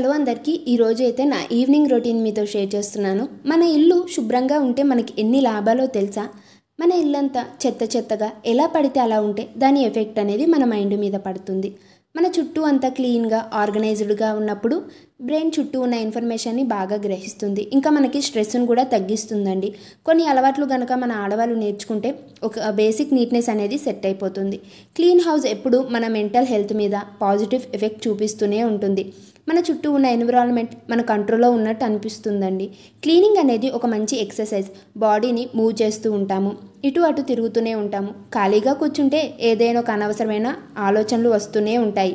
hello అందరికీ ఈరోజు అయితే నా ఈవినింగ్ రొటీన్ మీతో షేర్ చేస్తున్నాను మన ఇల్లు శుభ్రంగా ఉంటే మనకి ఎన్ని లాభాలో తెలుసా మన ఇల్లంతా చెత్త చెత్తగా ఎలా పడితే అలా ఉంటే దాని ఎఫెక్ట్ అనేది మన మైండ్ మీద పడుతుంది మన చుట్టూ అంతా క్లీన్గా ఆర్గనైజ్డ్గా ఉన్నప్పుడు బ్రెయిన్ చుట్టూ ఉన్న ఇన్ఫర్మేషన్ని బాగా గ్రహిస్తుంది ఇంకా మనకి స్ట్రెస్ను కూడా తగ్గిస్తుందండి కొన్ని అలవాట్లు కనుక మన ఆడవాళ్ళు నేర్చుకుంటే ఒక బేసిక్ నీట్నెస్ అనేది సెట్ అయిపోతుంది క్లీన్ హౌస్ ఎప్పుడు మన మెంటల్ హెల్త్ మీద పాజిటివ్ ఎఫెక్ట్ చూపిస్తూనే ఉంటుంది మన చుట్టూ ఉన్న ఎన్విరాన్మెంట్ మన కంట్రోల్లో ఉన్నట్టు అనిపిస్తుందండి క్లీనింగ్ అనేది ఒక మంచి ఎక్సర్సైజ్ బాడీని మూవ్ చేస్తూ ఉంటాము ఇటు అటు తిరుగుతూనే ఉంటాము ఖాళీగా కూర్చుంటే ఏదైనా ఒక అనవసరమైన ఆలోచనలు వస్తూనే ఉంటాయి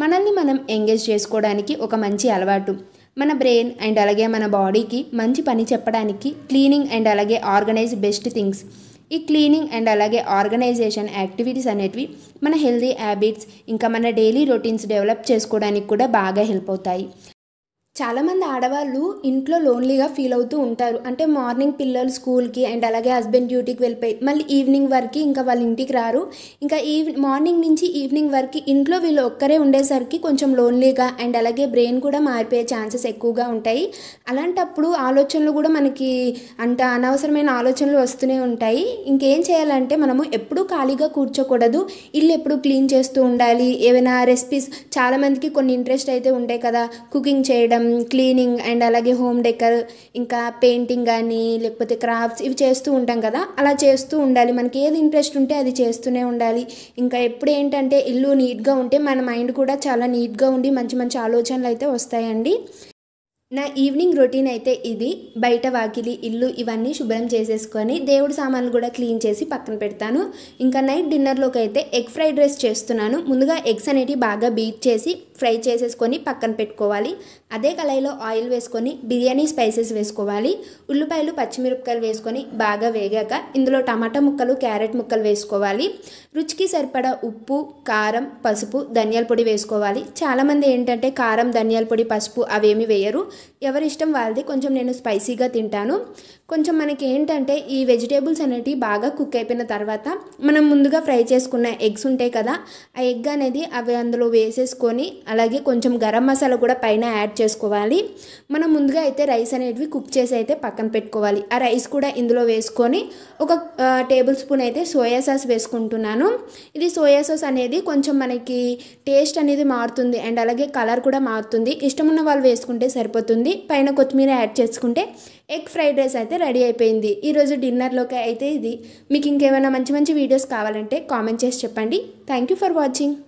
మనల్ని మనం ఎంగేజ్ చేసుకోవడానికి ఒక మంచి అలవాటు మన బ్రెయిన్ అండ్ అలాగే మన బాడీకి మంచి పని చెప్పడానికి క్లీనింగ్ అండ్ అలాగే ఆర్గనైజ్ బెస్ట్ థింగ్స్ ఈ క్లీనింగ్ అండ్ అలాగే ఆర్గనైజేషన్ యాక్టివిటీస్ అనేటివి మన హెల్దీ హ్యాబిట్స్ ఇంకా మన డైలీ రొటీన్స్ డెవలప్ చేసుకోవడానికి కూడా బాగా హెల్ప్ అవుతాయి చాలామంది ఆడవాళ్ళు ఇంట్లో లోన్లీగా ఫీల్ అవుతూ ఉంటారు అంటే మార్నింగ్ పిల్లలు స్కూల్కి అండ్ అలాగే హస్బెండ్ డ్యూటీకి వెళ్ళిపోయి మళ్ళీ ఈవినింగ్ వరకు ఇంకా వాళ్ళ ఇంటికి రారు ఇంకా ఈవ్ మార్నింగ్ నుంచి ఈవినింగ్ వరకు ఇంట్లో వీళ్ళు ఒక్కరే ఉండేసరికి కొంచెం లోన్లీగా అండ్ అలాగే బ్రెయిన్ కూడా మారిపోయే ఛాన్సెస్ ఎక్కువగా ఉంటాయి అలాంటప్పుడు ఆలోచనలు కూడా మనకి అంత అనవసరమైన ఆలోచనలు వస్తూనే ఉంటాయి ఇంకేం చేయాలంటే మనము ఎప్పుడూ ఖాళీగా కూర్చోకూడదు ఇల్లు ఎప్పుడు క్లీన్ చేస్తూ ఉండాలి ఏమైనా రెసిపీస్ చాలామందికి కొన్ని ఇంట్రెస్ట్ అయితే ఉంటాయి కదా కుకింగ్ చేయడం క్లీనింగ్ um, అండ్ అలాగే హోమ్ డెకర్ ఇంకా పెయింటింగ్ కానీ లేకపోతే క్రాఫ్ట్స్ ఇవి చేస్తూ ఉంటాం కదా అలా చేస్తూ ఉండాలి మనకి ఏది ఇంట్రెస్ట్ ఉంటే అది చేస్తూనే ఉండాలి ఇంకా ఎప్పుడు ఏంటంటే ఇల్లు నీట్గా ఉంటే మన మైండ్ కూడా చాలా నీట్గా ఉండి మంచి మంచి ఆలోచనలు అయితే వస్తాయండి నా ఈవినింగ్ రొటీన్ అయితే ఇది బయట వాకిలి ఇల్లు ఇవన్నీ శుభ్రం చేసేసుకొని దేవుడు సామాన్లు కూడా క్లీన్ చేసి పక్కన పెడతాను ఇంకా నైట్ డిన్నర్లోకి అయితే ఎగ్ ఫ్రైడ్ రైస్ చేస్తున్నాను ముందుగా ఎగ్స్ అనేటివి బాగా బీట్ చేసి ఫ్రై చేసేసుకొని పక్కన పెట్టుకోవాలి అదే కళాయిలో ఆయిల్ వేసుకొని బిర్యానీ స్పైసెస్ వేసుకోవాలి ఉల్లిపాయలు పచ్చిమిరపకాయలు వేసుకొని బాగా వేగాక ఇందులో టమాటా ముక్కలు క్యారెట్ ముక్కలు వేసుకోవాలి రుచికి సరిపడా ఉప్పు కారం పసుపు ధనియాల పొడి వేసుకోవాలి చాలామంది ఏంటంటే కారం ధనియాల పొడి పసుపు అవేమి వేయరు ఎవరి ఇష్టం వాళ్ళది కొంచెం నేను స్పైసీగా తింటాను కొంచెం మనకి ఏంటంటే ఈ వెజిటేబుల్స్ అనేటివి బాగా కుక్ అయిపోయిన తర్వాత మనం ముందుగా ఫ్రై చేసుకున్న ఎగ్స్ ఉంటాయి కదా ఆ ఎగ్ అనేది అవి అందులో వేసేసుకొని అలాగే కొంచెం గరం మసాలా కూడా పైన యాడ్ చేసుకోవాలి మనం ముందుగా అయితే రైస్ అనేటివి కుక్ చేసి అయితే పక్కన పెట్టుకోవాలి ఆ రైస్ కూడా ఇందులో వేసుకొని ఒక టేబుల్ స్పూన్ అయితే సోయా సాస్ వేసుకుంటున్నాను ఇది సోయా సాస్ అనేది కొంచెం మనకి టేస్ట్ అనేది మారుతుంది అండ్ అలాగే కలర్ కూడా మారుతుంది ఇష్టం ఉన్న వాళ్ళు వేసుకుంటే సరిపోతుంది పైన కొత్తిమీర యాడ్ చేసుకుంటే ఎగ్ ఫ్రైడ్ రైస్ అయితే రెడీ అయిపోయింది ఈరోజు డిన్నర్లోకి అయితే ఇది మీకు ఇంకేమైనా మంచి మంచి వీడియోస్ కావాలంటే కామెంట్ చేసి చెప్పండి థ్యాంక్ యూ ఫర్ వాచింగ్